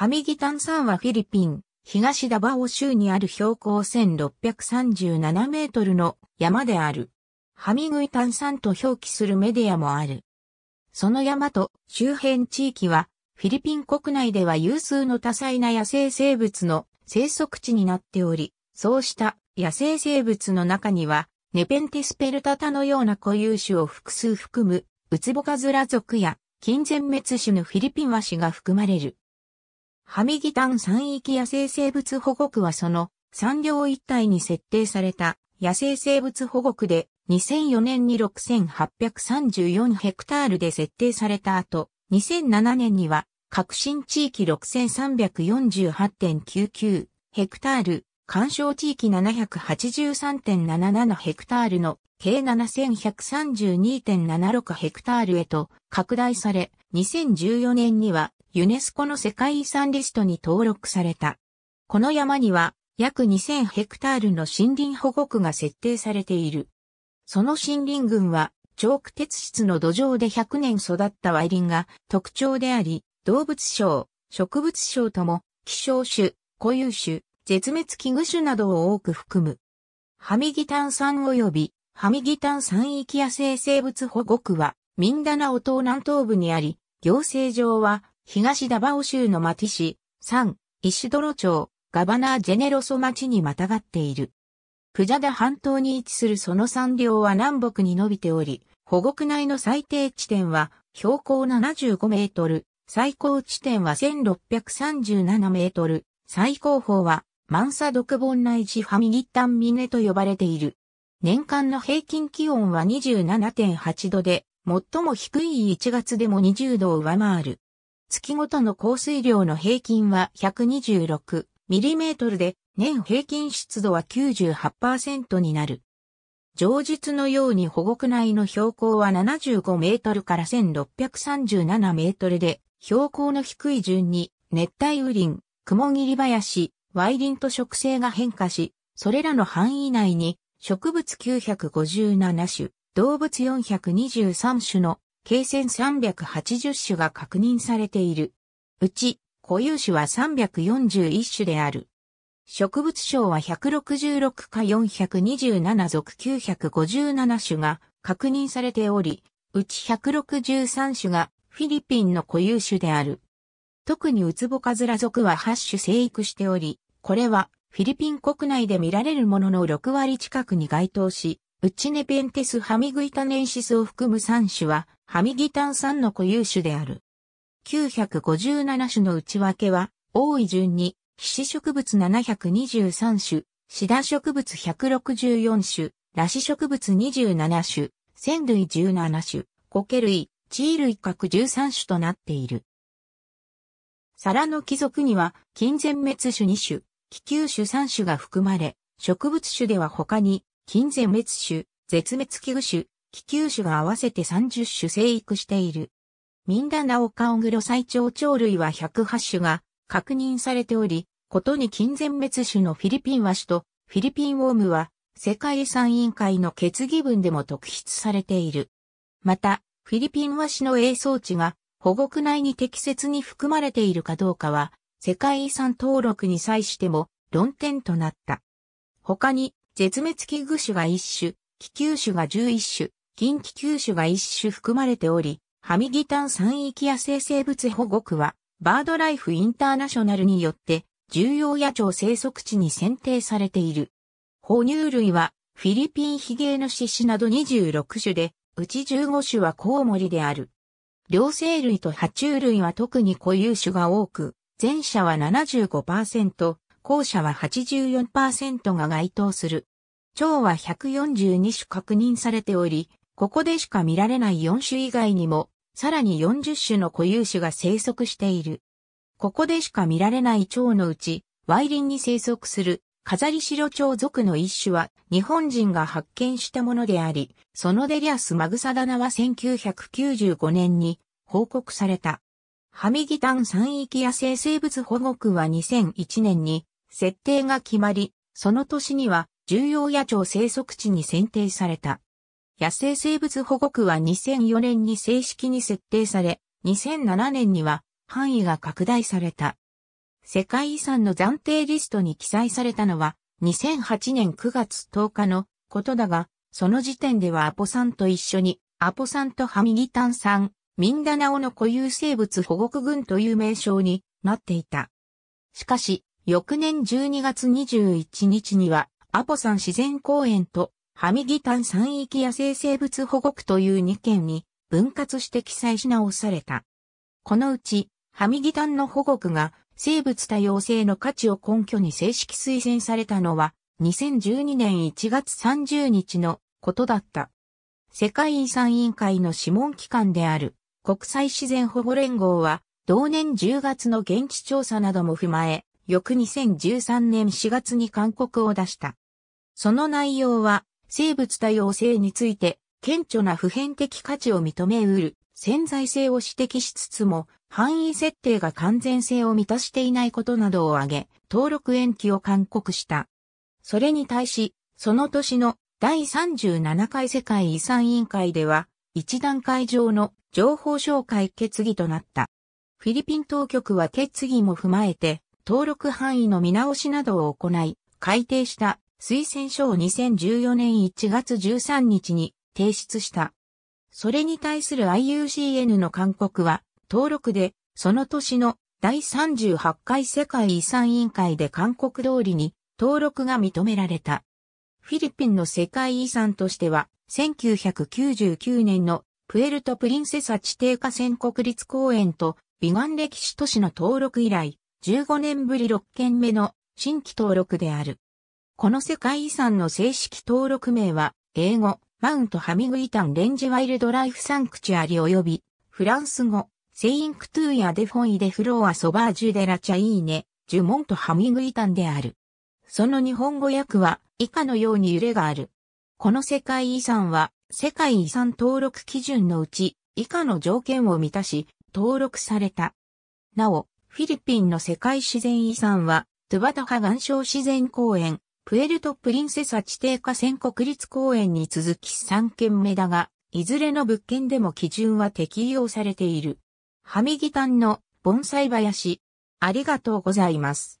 ハミギ炭酸はフィリピン、東ダバオ州にある標高1637メートルの山である。ハミグイ炭酸と表記するメディアもある。その山と周辺地域は、フィリピン国内では有数の多彩な野生生物の生息地になっており、そうした野生生物の中には、ネペンティスペルタタのような固有種を複数含む、ウツボカズラ族や、金全滅種のフィリピンワシが含まれる。ハミギタン山域野生生物保護区はその産業一帯に設定された野生生物保護区で2004年に6834ヘクタールで設定された後、2007年には革新地域6348.99ヘクタール、干渉地域783.77ヘクタールの計7132.76ヘクタールへと拡大され、2014年にはユネスコの世界遺産リストに登録された。この山には約2000ヘクタールの森林保護区が設定されている。その森林群は、チョーク鉄質の土壌で100年育ったワイリンが特徴であり、動物省、植物省とも、希少種、固有種、絶滅危惧種などを多く含む。ハミギタン酸及び、ハミギタン酸域野生生物保護区は、ミンダナオ島南東部にあり、行政上は東ダバオ州のマティ市、3、石泥町、ガバナー・ジェネロソ町にまたがっている。クジャダ半島に位置するその山稜は南北に伸びており、保護区内の最低地点は標高75メートル、最高地点は1637メートル、最高峰はマンサ独盆内地ァミギッタンミネと呼ばれている。年間の平均気温は27.8度で、最も低い1月でも20度を上回る。月ごとの降水量の平均は1 2 6トルで、年平均湿度は98%になる。上述のように保護区内の標高は75メートルから1637メートルで、標高の低い順に熱帯雨林、雲霧林、ワイリンと植生が変化し、それらの範囲内に植物957種、動物423種の計成3 8 0種が確認されている。うち、固有種は341種である。植物賞は166か427属957種が確認されており、うち163種がフィリピンの固有種である。特にウツボカズラ属は8種生育しており、これはフィリピン国内で見られるものの6割近くに該当し、ウチネペンテスハミグイタネンシスを含む3種はハミギン酸の固有種である。957種の内訳は、多い順に、皮脂植物723種、シダ植物164種、ラシ植物27種、仙類17種、苔類、地衣類各13種となっている。皿の貴族には、近全滅種2種、気球種3種が含まれ、植物種では他に、近全滅種、絶滅危惧種、気球種が合わせて30種生育している。ミンダナオカオグロ最長鳥類は108種が確認されており、ことに近全滅種のフィリピンワシとフィリピンウォームは世界遺産委員会の決議文でも特筆されている。また、フィリピンワシの栄装置が保護区内に適切に含まれているかどうかは、世界遺産登録に際しても論点となった。他に、絶滅危惧種が1種、気球種が11種、近畿九種が一種含まれており、ハミギタン三域野生生物保護区は、バードライフインターナショナルによって、重要野鳥生息地に選定されている。哺乳類は、フィリピンヒゲの獅子など26種で、うち15種はコウモリである。両生類と爬虫類は特に固有種が多く、前者は75%、後者は84%が該当する。蝶は142種確認されており、ここでしか見られない4種以外にも、さらに40種の固有種が生息している。ここでしか見られない蝶のうち、ワイリンに生息する飾り白蝶族の一種は日本人が発見したものであり、そのデリアスマグサダナは1995年に報告された。ハミギタン山域野生生物保護区は2001年に設定が決まり、その年には重要野鳥生息地に選定された。野生生物保護区は2004年に正式に設定され、2007年には範囲が拡大された。世界遺産の暫定リストに記載されたのは2008年9月10日のことだが、その時点ではアポさんと一緒に、アポさんとハミギタン酸、ミンダナオの固有生物保護区群という名称になっていた。しかし、翌年12月21日には、アポさん自然公園とハミギタン山域野生生物保護区という2県に分割して記載し直された。このうち、ハミギタンの保護区が生物多様性の価値を根拠に正式推薦されたのは2012年1月30日のことだった。世界遺産委員会の諮問機関である国際自然保護連合は同年10月の現地調査なども踏まえ、翌2013年4月に勧告を出した。その内容は生物多様性について、顕著な普遍的価値を認めうる潜在性を指摘しつつも、範囲設定が完全性を満たしていないことなどを挙げ、登録延期を勧告した。それに対し、その年の第37回世界遺産委員会では、一段階上の情報紹介決議となった。フィリピン当局は決議も踏まえて、登録範囲の見直しなどを行い、改定した推薦書を2014年1月13日に提出した。それに対する IUCN の勧告は、登録で、その年の第38回世界遺産委員会で勧告通りに登録が認められた。フィリピンの世界遺産としては、1999年のプエルトプリンセサ地底河川国立公園と美顔歴史都市の登録以来、15年ぶり6件目の新規登録である。この世界遺産の正式登録名は、英語、マウントハミグイタンレンジワイルドライフサンクチュアリ及び、フランス語、セインクトゥーやデフォイデフローアソバージュデラチャイーネ、ジュモントハミグイタンである。その日本語訳は、以下のように揺れがある。この世界遺産は、世界遺産登録基準のうち、以下の条件を満たし、登録された。なお、フィリピンの世界自然遺産は、トゥバタハ岩礁自然公園、プエルト・プリンセサ地底下線国立公園に続き3件目だが、いずれの物件でも基準は適用されている。ハミギタンの盆栽林。ありがとうございます。